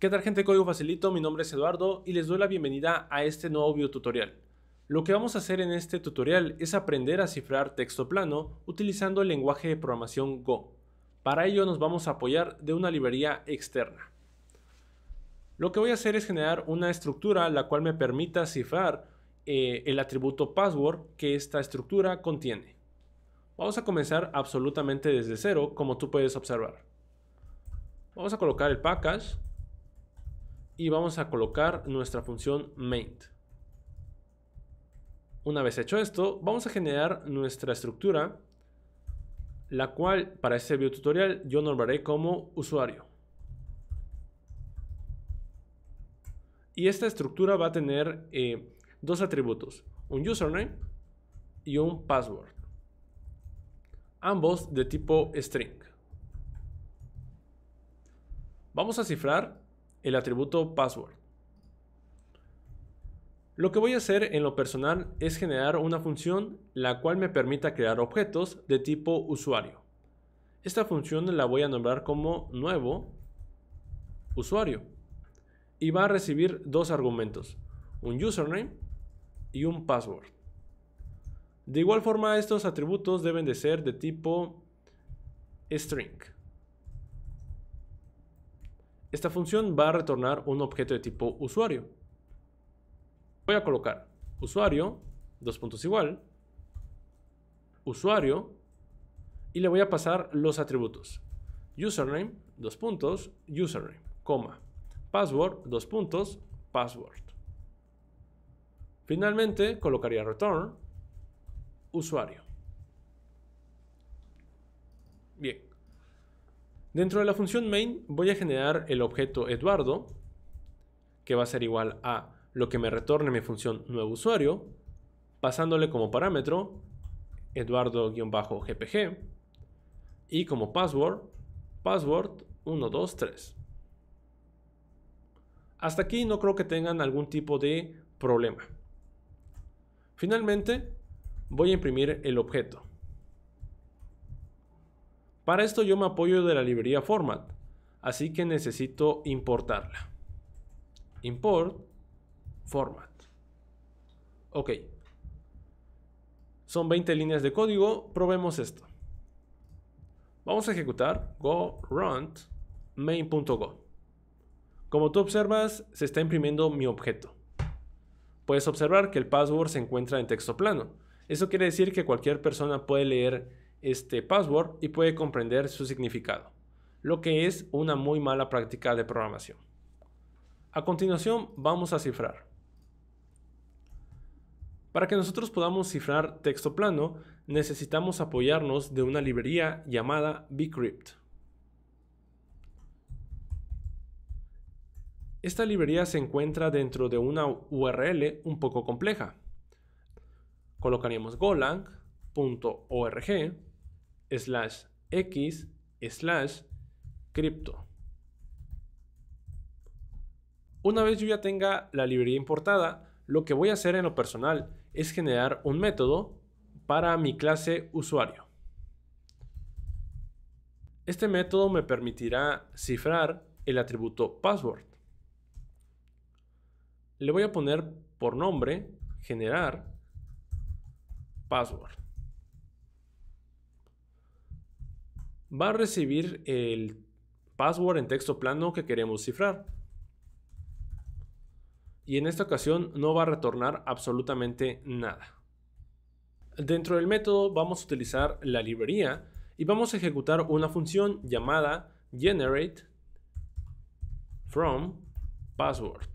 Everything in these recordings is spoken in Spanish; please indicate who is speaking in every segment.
Speaker 1: ¿Qué tal gente de Código Facilito? Mi nombre es Eduardo y les doy la bienvenida a este nuevo tutorial. Lo que vamos a hacer en este tutorial es aprender a cifrar texto plano utilizando el lenguaje de programación Go. Para ello nos vamos a apoyar de una librería externa. Lo que voy a hacer es generar una estructura la cual me permita cifrar eh, el atributo password que esta estructura contiene. Vamos a comenzar absolutamente desde cero como tú puedes observar. Vamos a colocar el package y vamos a colocar nuestra función main. Una vez hecho esto, vamos a generar nuestra estructura, la cual para este video tutorial yo nombraré como usuario. Y esta estructura va a tener eh, dos atributos, un username y un password, ambos de tipo string. Vamos a cifrar el atributo password. Lo que voy a hacer en lo personal es generar una función la cual me permita crear objetos de tipo usuario. Esta función la voy a nombrar como nuevo usuario y va a recibir dos argumentos, un username y un password. De igual forma estos atributos deben de ser de tipo string esta función va a retornar un objeto de tipo usuario. Voy a colocar usuario, dos puntos igual, usuario, y le voy a pasar los atributos. Username, dos puntos, username, coma. Password, dos puntos, password. Finalmente, colocaría return, usuario. Bien. Dentro de la función main voy a generar el objeto Eduardo, que va a ser igual a lo que me retorne mi función nuevo usuario, pasándole como parámetro Eduardo-GPG y como password, password 123. Hasta aquí no creo que tengan algún tipo de problema. Finalmente, voy a imprimir el objeto. Para esto yo me apoyo de la librería format, así que necesito importarla. Import format. Ok. Son 20 líneas de código, probemos esto. Vamos a ejecutar go run main.go. Como tú observas, se está imprimiendo mi objeto. Puedes observar que el password se encuentra en texto plano. Eso quiere decir que cualquier persona puede leer este password y puede comprender su significado, lo que es una muy mala práctica de programación. A continuación vamos a cifrar. Para que nosotros podamos cifrar texto plano, necesitamos apoyarnos de una librería llamada bcrypt. Esta librería se encuentra dentro de una URL un poco compleja. Colocaríamos golang.org slash x slash crypto Una vez yo ya tenga la librería importada, lo que voy a hacer en lo personal es generar un método para mi clase usuario. Este método me permitirá cifrar el atributo password. Le voy a poner por nombre generar password. va a recibir el password en texto plano que queremos cifrar. Y en esta ocasión no va a retornar absolutamente nada. Dentro del método vamos a utilizar la librería y vamos a ejecutar una función llamada generate from password.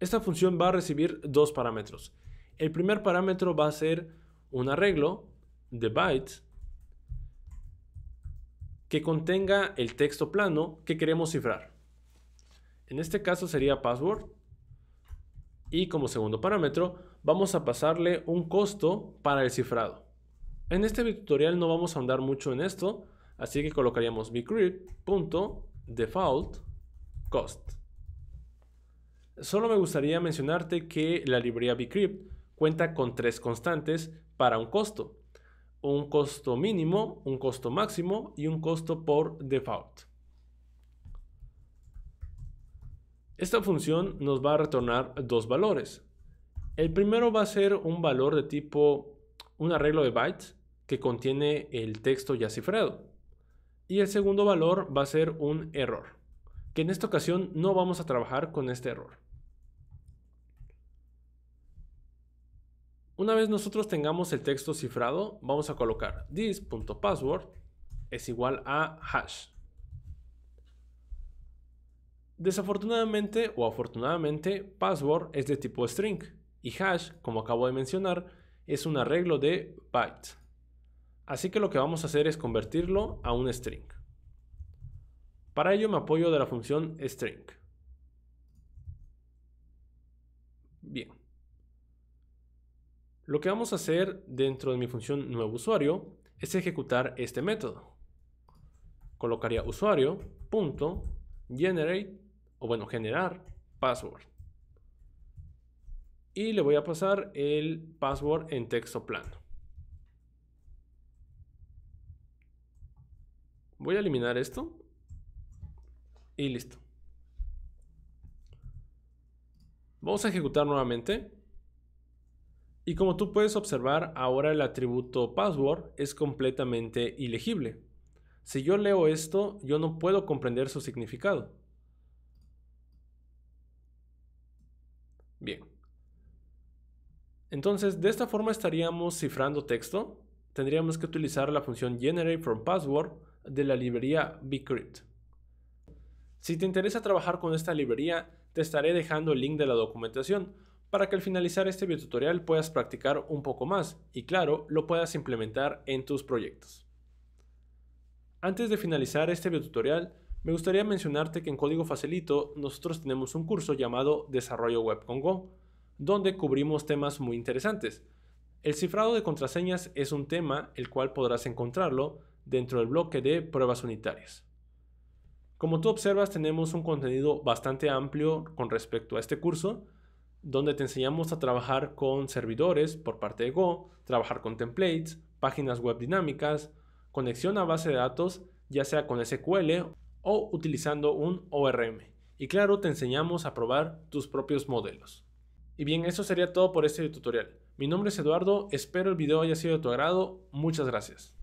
Speaker 1: Esta función va a recibir dos parámetros. El primer parámetro va a ser un arreglo de bytes que contenga el texto plano que queremos cifrar. En este caso sería password. Y como segundo parámetro, vamos a pasarle un costo para el cifrado. En este tutorial no vamos a andar mucho en esto, así que colocaríamos bcrypt.default cost. Solo me gustaría mencionarte que la librería bcrypt cuenta con tres constantes para un costo un costo mínimo, un costo máximo y un costo por default. Esta función nos va a retornar dos valores. El primero va a ser un valor de tipo un arreglo de bytes que contiene el texto ya cifrado. Y el segundo valor va a ser un error, que en esta ocasión no vamos a trabajar con este error. Una vez nosotros tengamos el texto cifrado, vamos a colocar this.password es igual a hash. Desafortunadamente o afortunadamente, password es de tipo string y hash, como acabo de mencionar, es un arreglo de bytes. Así que lo que vamos a hacer es convertirlo a un string. Para ello me apoyo de la función string. Bien. Lo que vamos a hacer dentro de mi función nuevo usuario es ejecutar este método. Colocaría usuario o bueno generar password y le voy a pasar el password en texto plano. Voy a eliminar esto y listo. Vamos a ejecutar nuevamente y como tú puedes observar, ahora el atributo password es completamente ilegible. Si yo leo esto, yo no puedo comprender su significado. Bien. Entonces, de esta forma estaríamos cifrando texto. Tendríamos que utilizar la función generate from password de la librería bcrypt. Si te interesa trabajar con esta librería, te estaré dejando el link de la documentación para que al finalizar este videotutorial puedas practicar un poco más y claro, lo puedas implementar en tus proyectos. Antes de finalizar este videotutorial, me gustaría mencionarte que en Código Facilito nosotros tenemos un curso llamado Desarrollo Web con Go, donde cubrimos temas muy interesantes. El cifrado de contraseñas es un tema el cual podrás encontrarlo dentro del bloque de pruebas unitarias. Como tú observas tenemos un contenido bastante amplio con respecto a este curso, donde te enseñamos a trabajar con servidores por parte de Go, trabajar con templates, páginas web dinámicas, conexión a base de datos, ya sea con SQL o utilizando un ORM. Y claro, te enseñamos a probar tus propios modelos. Y bien, eso sería todo por este tutorial. Mi nombre es Eduardo, espero el video haya sido de tu agrado, muchas gracias.